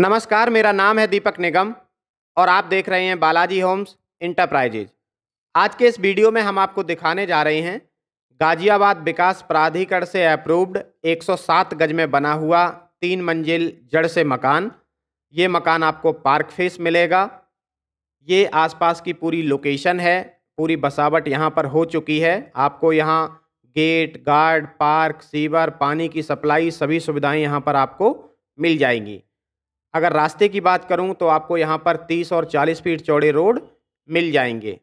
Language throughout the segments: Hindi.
नमस्कार मेरा नाम है दीपक निगम और आप देख रहे हैं बालाजी होम्स इंटरप्राइजेज आज के इस वीडियो में हम आपको दिखाने जा रहे हैं गाजियाबाद विकास प्राधिकरण से अप्रूव्ड 107 गज में बना हुआ तीन मंजिल जड़ से मकान ये मकान आपको पार्क फेस मिलेगा ये आसपास की पूरी लोकेशन है पूरी बसावट यहाँ पर हो चुकी है आपको यहाँ गेट गार्ड पार्क सीवर पानी की सप्लाई सभी सुविधाएं यहाँ पर आपको मिल जाएंगी अगर रास्ते की बात करूं तो आपको यहां पर 30 और 40 फीट चौड़े रोड मिल जाएंगे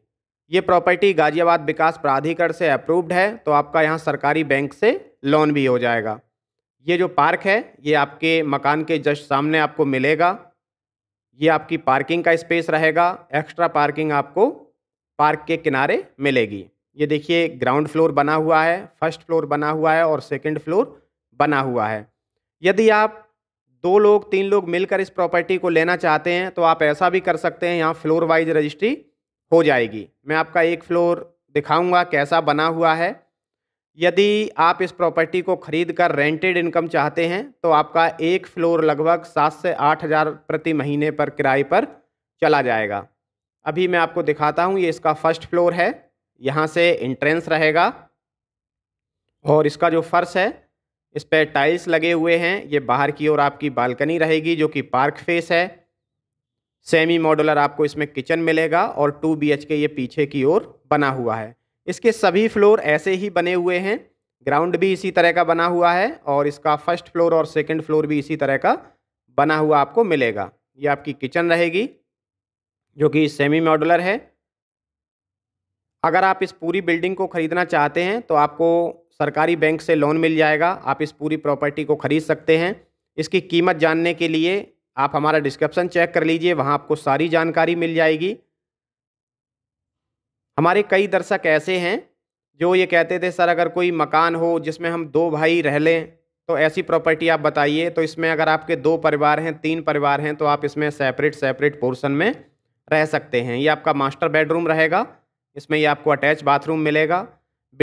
ये प्रॉपर्टी गाज़ियाबाद विकास प्राधिकरण से अप्रूव्ड है तो आपका यहाँ सरकारी बैंक से लोन भी हो जाएगा ये जो पार्क है ये आपके मकान के जस्ट सामने आपको मिलेगा ये आपकी पार्किंग का स्पेस रहेगा एक्स्ट्रा पार्किंग आपको पार्क के किनारे मिलेगी ये देखिए ग्राउंड फ्लोर बना हुआ है फर्स्ट फ्लोर बना हुआ है और सेकेंड फ्लोर बना हुआ है यदि आप दो लोग तीन लोग मिलकर इस प्रॉपर्टी को लेना चाहते हैं तो आप ऐसा भी कर सकते हैं यहाँ फ्लोर वाइज रजिस्ट्री हो जाएगी मैं आपका एक फ्लोर दिखाऊंगा कैसा बना हुआ है यदि आप इस प्रॉपर्टी को खरीद कर रेंटेड इनकम चाहते हैं तो आपका एक फ्लोर लगभग सात से आठ हज़ार प्रति महीने पर किराए पर चला जाएगा अभी मैं आपको दिखाता हूँ ये इसका फर्स्ट फ्लोर है यहाँ से इंट्रेंस रहेगा और इसका जो फर्श है इस पर टाइल्स लगे हुए हैं ये बाहर की ओर आपकी बालकनी रहेगी जो कि पार्क फेस है सेमी मॉडुलर आपको इसमें किचन मिलेगा और टू बी के ये पीछे की ओर बना हुआ है इसके सभी फ्लोर ऐसे ही बने हुए हैं ग्राउंड भी इसी तरह का बना हुआ है और इसका फर्स्ट फ्लोर और सेकेंड फ्लोर भी इसी तरह का बना हुआ आपको मिलेगा ये आपकी किचन रहेगी जो कि सेमी मॉडुलर है अगर आप इस पूरी बिल्डिंग को ख़रीदना चाहते हैं तो आपको सरकारी बैंक से लोन मिल जाएगा आप इस पूरी प्रॉपर्टी को ख़रीद सकते हैं इसकी कीमत जानने के लिए आप हमारा डिस्क्रिप्शन चेक कर लीजिए वहाँ आपको सारी जानकारी मिल जाएगी हमारे कई दर्शक ऐसे हैं जो ये कहते थे सर अगर कोई मकान हो जिसमें हम दो भाई रह लें तो ऐसी प्रॉपर्टी आप बताइए तो इसमें अगर आपके दो परिवार हैं तीन परिवार हैं तो आप इसमें सेपरेट सेपरेट पोर्शन में रह सकते हैं ये आपका मास्टर बेडरूम रहेगा इसमें ये आपको अटैच बाथरूम मिलेगा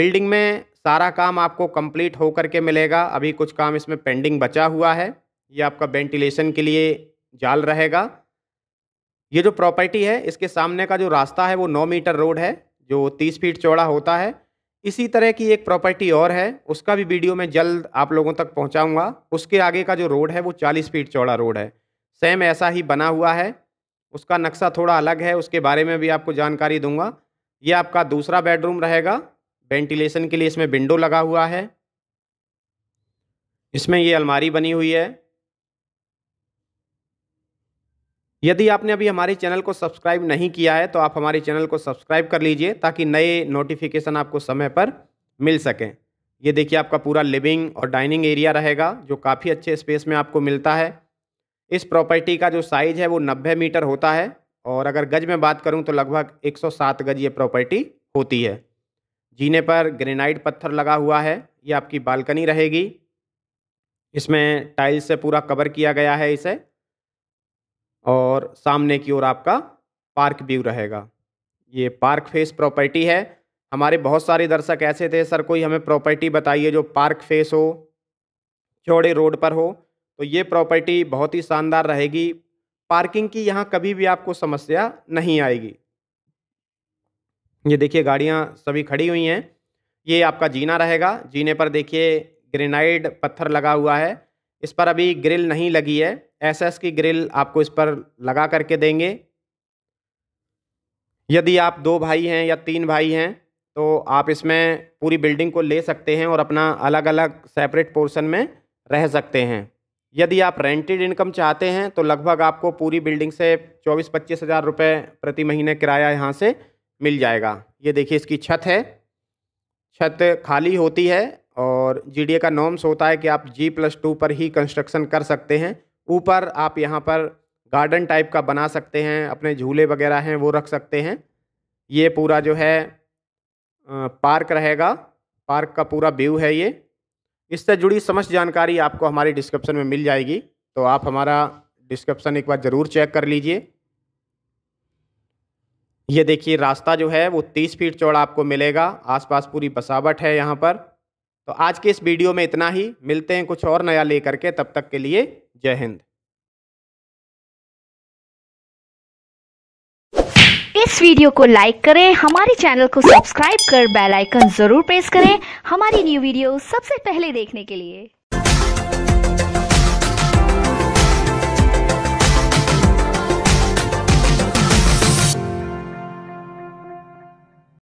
बिल्डिंग में सारा काम आपको कंप्लीट होकर के मिलेगा अभी कुछ काम इसमें पेंडिंग बचा हुआ है ये आपका वेंटिलेशन के लिए जाल रहेगा ये जो प्रॉपर्टी है इसके सामने का जो रास्ता है वो नौ मीटर रोड है जो तीस फीट चौड़ा होता है इसी तरह की एक प्रॉपर्टी और है उसका भी वीडियो मैं जल्द आप लोगों तक पहुंचाऊंगा उसके आगे का जो रोड है वो चालीस फीट चौड़ा रोड है सेम ऐसा ही बना हुआ है उसका नक्शा थोड़ा अलग है उसके बारे में भी आपको जानकारी दूंगा ये आपका दूसरा बेडरूम रहेगा वेंटिलेशन के लिए इसमें विंडो लगा हुआ है इसमें ये अलमारी बनी हुई है यदि आपने अभी हमारे चैनल को सब्सक्राइब नहीं किया है तो आप हमारे चैनल को सब्सक्राइब कर लीजिए ताकि नए नोटिफिकेशन आपको समय पर मिल सकें ये देखिए आपका पूरा लिविंग और डाइनिंग एरिया रहेगा जो काफ़ी अच्छे स्पेस में आपको मिलता है इस प्रॉपर्टी का जो साइज़ है वो नब्बे मीटर होता है और अगर गज में बात करूँ तो लगभग एक गज ये प्रॉपर्टी होती है जीने पर ग्रेनाइट पत्थर लगा हुआ है ये आपकी बालकनी रहेगी इसमें टाइल्स से पूरा कवर किया गया है इसे और सामने की ओर आपका पार्क व्यू रहेगा ये पार्क फेस प्रॉपर्टी है हमारे बहुत सारे दर्शक ऐसे थे सर कोई हमें प्रॉपर्टी बताइए जो पार्क फेस हो चौड़े रोड पर हो तो ये प्रॉपर्टी बहुत ही शानदार रहेगी पार्किंग की यहाँ कभी भी आपको समस्या नहीं आएगी ये देखिए गाड़ियाँ सभी खड़ी हुई हैं ये आपका जीना रहेगा जीने पर देखिए ग्रेनाइड पत्थर लगा हुआ है इस पर अभी ग्रिल नहीं लगी है एसएस की ग्रिल आपको इस पर लगा करके देंगे यदि आप दो भाई हैं या तीन भाई हैं तो आप इसमें पूरी बिल्डिंग को ले सकते हैं और अपना अलग अलग सेपरेट पोर्शन में रह सकते हैं यदि आप रेंटेड इनकम चाहते हैं तो लगभग आपको पूरी बिल्डिंग से चौबीस पच्चीस हज़ार रुपये प्रति महीने किराया यहाँ से मिल जाएगा ये देखिए इसकी छत है छत खाली होती है और जी का नॉर्म्स होता है कि आप जी प्लस टू पर ही कंस्ट्रक्शन कर सकते हैं ऊपर आप यहाँ पर गार्डन टाइप का बना सकते हैं अपने झूले वगैरह हैं वो रख सकते हैं ये पूरा जो है पार्क रहेगा पार्क का पूरा व्यू है ये इससे जुड़ी समस्त जानकारी आपको हमारी डिस्क्रिप्शन में मिल जाएगी तो आप हमारा डिस्क्रिप्शन एक बार ज़रूर चेक कर लीजिए ये देखिए रास्ता जो है वो तीस फीट चौड़ा आपको मिलेगा आसपास पूरी बसावट है यहाँ पर तो आज के इस वीडियो में इतना ही मिलते हैं कुछ और नया लेकर के तब तक के लिए जय हिंद इस वीडियो को लाइक करें हमारे चैनल को सब्सक्राइब कर बेल आइकन जरूर प्रेस करें हमारी न्यू वीडियो सबसे पहले देखने के लिए